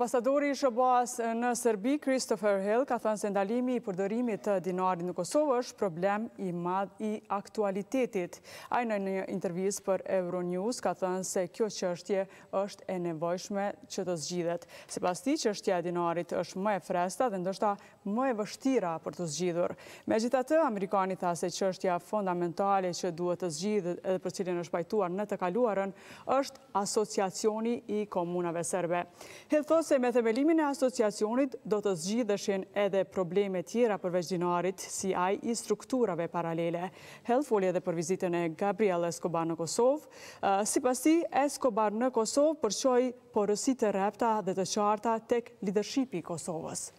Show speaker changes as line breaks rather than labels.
Ambasadori i Shëboas në Serbi, Christopher Hill, ka thënë se ndalimi i përdorimit të dinarit në Kosovë është problem i madh i aktualitetit. Ai në një intervjis për Euronews ka thënë se kjo qështje është e nevojshme që të zgjidhet. Se pas ti e dinarit është më e fresta dhe ndështa më e vështira për të zgjidhur. Me gjitha të, Amerikani tha se qështja fundamentale që duhet të zgjidhet edhe për cilin është bajtuar në të kaluarën është asociacioni i komunave serbe. Hill se me themelimin e asociacionit do të zgjidheshin edhe probleme tjera përveç dinarit si aj i strukturave paralele. Hëllë foli edhe për vizitën e Gabriel Eskobar në Kosovë. Uh, si pasi, Eskobar në Kosovë përqoj porësit e repta dhe të qarta tek lidershipi Kosovës.